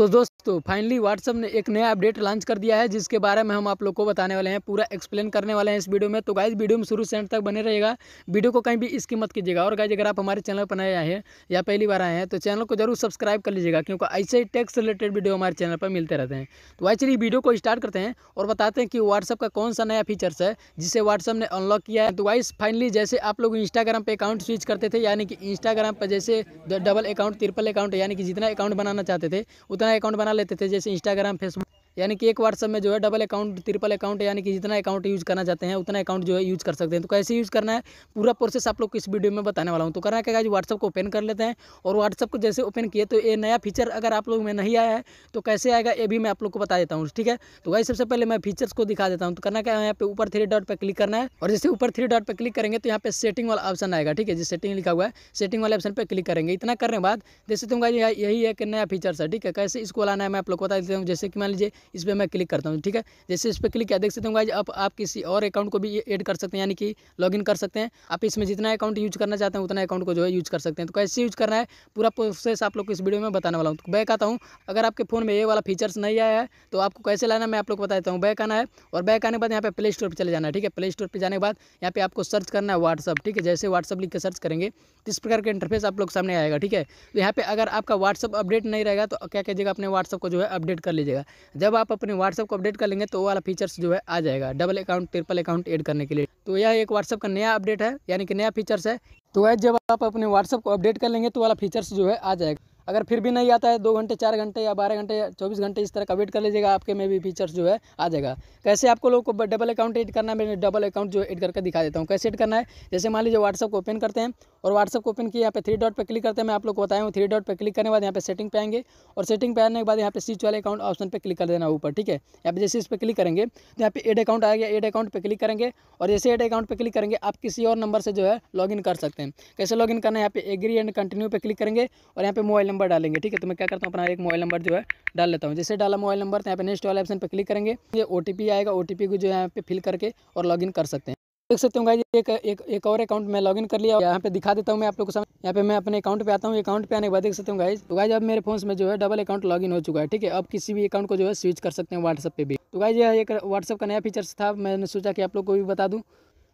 तो दोस्तों finally WhatsApp ने एक नया अपडेट लॉन्च कर दिया है जिसके बारे में हम आप लोग को बताने वाले हैं पूरा एक्सप्लेन करने वाले हैं इस वीडियो में तो गाइज वीडियो में शुरू से एंड तक बने रहेगा वीडियो को कहीं भी इसकी मत कीजिएगा और गाइज अगर आप हमारे चैनल पर नए आए हैं या पहली बार आए हैं तो चैनल को जरूर सब्सक्राइब कर लीजिएगा क्योंकि ऐसे ही टैक्स रिलेटेड वीडियो हमारे चैनल पर मिलते रहते हैं तो चलिए वीडियो को स्टार्ट करते हैं और बताते हैं कि व्हाट्सअप का कौन सा नया फीचर्स है जिसे व्हाट्सअप ने अनलॉक किया है तो वाइज फाइनली जैसे आप लोग इंस्टाग्राम पर अकाउंट स्विच करते थे यानी कि इंस्टाग्राम पर जैसे डबल अकाउंट ट्रिपल अकाउंट यानी कि जितना अकाउंट बनाना चाहते थे उतना नया अकाउंट बना लेते थे जैसे इंस्टाग्राम फेसबुक यानी कि एक व्हाट्सअप में जो है डबल अकाउंट ट्रिपल अकाउंट यानी कि जितना अकाउंट यूज़ करना चाहते हैं उतना अकाउंट जो है यूज़ कर सकते हैं तो कैसे यूज़ करना है पूरा प्रोसेस आप लोग को इस वीडियो में बताने वाला हूँ तो करना क्या आज व्हाट्सअप को ओपन कर लेते हैं और व्हाट्सअप को जैसे ओपन किए तो ये नया फीचर अगर आप लोग में नहीं आया है तो कैसे आएगा ये भी मैं आप लोग को बता देता हूँ ठीक है तो वही सबसे पहले मैं फीचर्स को दिखा देता हूँ तो करना क्या है यहाँ पे ऊपर थ्री डॉट पर क्लिक करना है और जैसे ऊपर थ्री डॉट पर क्लिक करेंगे तो यहाँ पे सेटिंग वाला ऑप्शन आएगा ठीक है जिस सेटिंग लिखा हुआ है सेटिंग वाले ऑप्शन पर क्लिक करेंगे इतना करने बाद जैसे तुम्हारा यही है कि नया फीचर्स है ठीक है कैसे इसको लाना है मैं आप लोग को बता देता हूँ जैसे कि मान लीजिए इस पर मैं क्लिक करता हूँ ठीक है जैसे इस पर क्लिक किया देख सकते हो आप, आप किसी और अकाउंट को भी एड कर सकते हैं यानी कि लॉगिन कर सकते हैं आप इसमें जितना अकाउंट यूज करना चाहते हैं उतना अकाउंट को जो है यूज कर सकते हैं तो कैसे यूज करना है पूरा प्रोसेस आप लोग को इस वीडियो में बताने वाला हूँ तो बैक आता हूँ अगर आपके फ़ोन में ये वाला फीचर्स नहीं आया है तो आपको कैसे लाना है मैं आप लोग को बता देता हूँ बैक आना है और बैक आने के बाद यहाँ पे प्ले स्टोर पर चले जाना है ठीक है प्ले स्टोर पर जाने के बाद यहाँ पे आपको सर्च करना है व्हाट्सअप ठीक है जैसे व्हाट्सअप लिख के सर्च करेंगे इस प्रकार के इंटरफेस आप लोग सामने आएगा ठीक है तो यहाँ पे अगर आपका व्हाट्सअप अपडेट नहीं रहेगा तो क्या कीजिएगा अपने व्हाट्सअप को जो है अपडेट कर लीजिएगा जब आप अपने व्हाट्सअप को अपडेट कर लेंगे तो वो वाला फीचर्स जो है आ जाएगा double account triple account add करने के लिए तो यह एक व्हाट्सअप का नया अपडेट है यानी कि नया फीचर्स है तो वह जब आप अपने व्हाट्सअप को अपडेट कर लेंगे तो वाला फीचर्स जो है आ जाएगा अगर फिर भी नहीं आता है दो घंटे चार घंटे या बारह घंटे या चौबीस घंटे इस तरह का वेट कर लीजिएगा आपके में भी फीचर्स जो है आ जाएगा कैसे आपको लोग को डबल अकाउंट एड करना है मैं डबल अकाउंट जो एड करके दिखा देता हूँ कैसे एड करना है जैसे मान लीजिए व्हाट्सअप को ओपन करते हैं और व्हाट्सअप को ओपन किया यहाँ पे थ्री डॉट पर क्लिक करते हैं मैं आप लोग को बताया हूँ थ्री डॉट पर क्लिक करने के बाद यहाँ पे सेटिंग पे आएंगे और सेटिंग पे आने के बाद यहाँ पे स्विच वाले अकाउंट ऑप्शन पर क्लिक कर देना ऊपर ठीक है यहाँ पे जैसे इस पर क्लिक करेंगे तो यहाँ पे एड अकाउंट आ गया एड अकाउंट पर क्लिक करेंगे और जैसे एड अकाउंट पर क्लिक करेंगे आप किसी और नंबर से जो है लॉगिन कर सकते हैं कैसे इन करना है यहाँ पे एग्री एंड कंटिन्यू पर क्लिक करेंगे और यहाँ पे मोबाइल नंबर डालेंगे ठीक है तो मैं क्या करता हूँ अपना एक मोबाइल नंबर जो है डाल लेता हूँ जैसे डाला मोबाइल नंबर तो यहाँ पे नेक्स्ट वाले ऑप्शन पर क्लिक करेंगे ये ओ आएगा ओ को जो है यहाँ पे फिल करके और लॉग कर सकते हैं देख सकते हो गाइज एक, एक एक और अकाउंट मैं लॉगिन कर लिया यहाँ पे दिखा देता हूँ मैं आप लोगों को समझ यहाँ पे मैं अपने अकाउंट पे आता हूँ अकाउंट पे आने के बाद देख सकते हो गाइज तो गाइज अब मेरे फोन में जो है डबल अकाउंट लॉगिन हो चुका है ठीक है अब किसी भी अकाउंट को जो है स्विच कर सकते हैं व्हाट्सअप पे भी तो गाइज यह एक व्हाट्सअप का नया फीचर्स था मैंने सोचा कि आप लोग को भी बता दूँ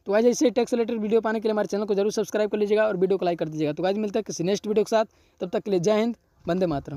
तो आज ऐसे टैक्स रिलेटेड वीडियो पाने के लिए हमारे चैनल को जरूर सब्सक्राइब कर लीजिएगा और वीडियो को लाइक कर दीजिएगा तो आज मिलता है किसी नेक्स्ट वीडियो के साथ तब तक के लिए जय हिंद बंदे मातरम